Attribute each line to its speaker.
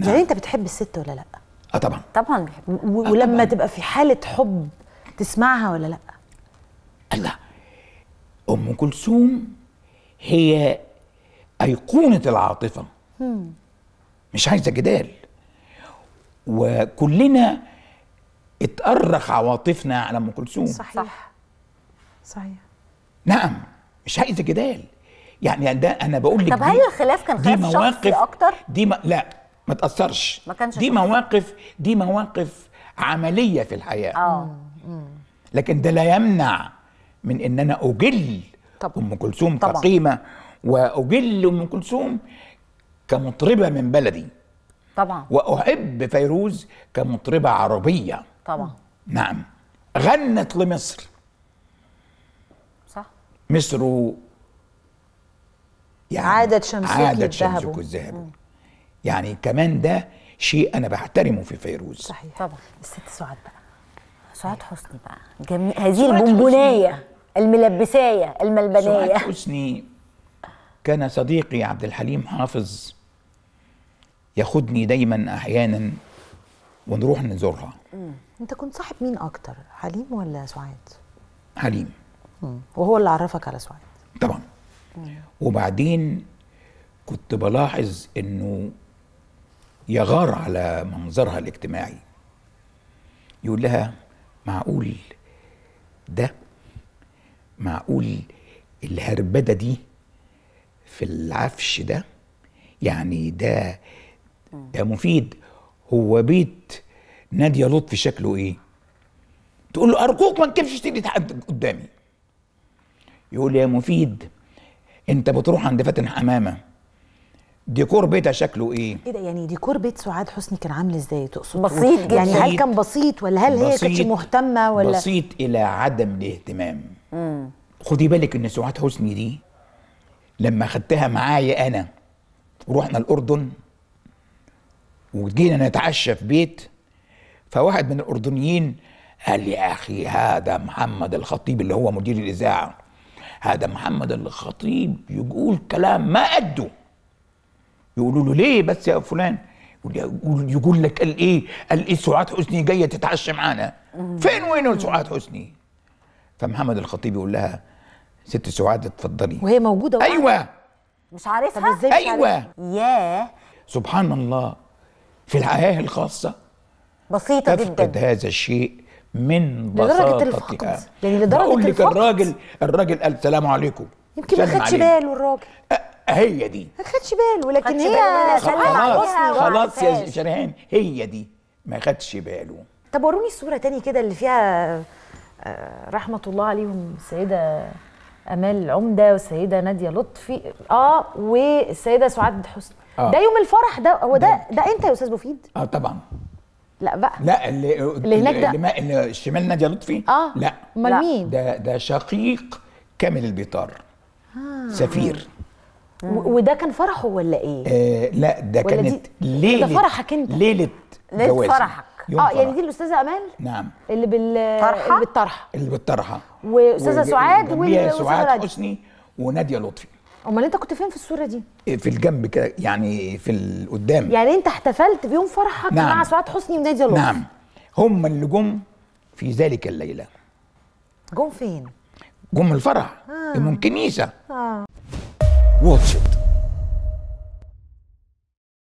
Speaker 1: يعني نعم. يعني انت بتحب الست ولا لا اه طبعا طبعا بحب. آه، ولما أطبعًا. تبقى في حاله حب تسمعها ولا لا الله ام كلثوم هي ايقونه العاطفه مم. مش عايزه جدال وكلنا اتأرخ عواطفنا على ام كلثوم صحيح صح. صحيح نعم مش عايزه جدال يعني ده انا بقول لك طب هل الخلاف كان خلاف شخصي اكتر دي ما لا ما تاثرش ما كانش دي مواقف دي مواقف عمليه في الحياه اه لكن ده لا يمنع من ان انا اجل طبعا. ام كلثوم طبعا. كقيمه واجل ام كلثوم كمطربه من بلدي طبعا واحب فيروز كمطربه عربيه طبعا نعم غنت لمصر صح مصر يعني عادت شمسك عادت شمسك الذهب يعني كمان ده شيء انا بحترمه في فيروز صحيح طبعا الست سعاد بقى سعاد حسني بقى جميل هذه البونبونايه الملبسايه الملبنيه سعاد حسني كان صديقي عبد الحليم حافظ ياخدني دايما احيانا ونروح نزورها مم. انت كنت صاحب مين اكتر حليم ولا سعاد حليم مم. وهو اللي عرفك على سعاد طبعا مم. وبعدين كنت بلاحظ انه يغار على منظرها الاجتماعي يقول لها معقول ده معقول الهربدة دي في العفش ده يعني ده ده مفيد هو بيت نادية لطفي شكله ايه تقول له ارجوك ما تجيبش تشتري قدامي يقول يا مفيد انت بتروح عند فاتن حمامه ديكور بيتها شكله ايه؟ ايه ده يعني ديكور بيت سعاد حسني كان عامل ازاي تقصد؟ بسيط جدا يعني هل كان بسيط ولا هل هي كانت مهتمه ولا بسيط الى عدم الاهتمام امم خدي بالك ان سعاد حسني دي لما خدتها معايا انا ورحنا الاردن وجينا نتعشى في بيت فواحد من الاردنيين قال لي يا اخي هذا محمد الخطيب اللي هو مدير الاذاعه هذا محمد الخطيب يقول كلام ما قده يقولوا له ليه بس يا فلان يقول لك قال ايه قال ايه سعاد حسني جايه تتعشى معانا فين وين سعاد حسني فمحمد الخطيب يقول لها ست سعاد اتفضلي وهي موجوده وقع. ايوه مش عارفها طب ازاي ايوه ياه سبحان الله في الحياه الخاصه بسيطه جدا تفقد هذا الشيء من بساطتها لدرجه الفقد يعني لدرجه الفقد الراجل الراجل قال سلام عليكم يمكن ما خدش باله الراجل هي دي ما خدش باله ولكن هي خلاص خلاص يا شريهان هي دي ما خدش باله طب وروني الصوره تاني كده اللي فيها آه، رحمه الله عليهم السيده امال عمده والسيده ناديه لطفي اه والسيده سعاد حسني آه. ده يوم الفرح ده هو ده ده انت يا استاذ مفيد اه طبعا لا بقى لا اللي, اللي هناك ده اللي, اللي الشمال ناديه لطفي اه لا امال مين ده ده شقيق كامل البيطار آه. سفير وده كان فرحه ولا ايه؟ آه لا ده كانت ليله ده فرحك انت ليله ليله فرحك اه يعني دي الاستاذه امال نعم اللي بال اللي بالطرحه اللي بالطرحه واستاذه سعاد وال سعاد حسني وناديه لطفي امال انت كنت فين في الصوره دي إيه، في الجنب كده يعني في القدام يعني انت احتفلت بيوم فرحك نعم. مع سعاد حسني وناديه لطفي نعم هم اللي جم في ذلك الليله جم فين جم الفرح آه. من كنيسه اه Watch it.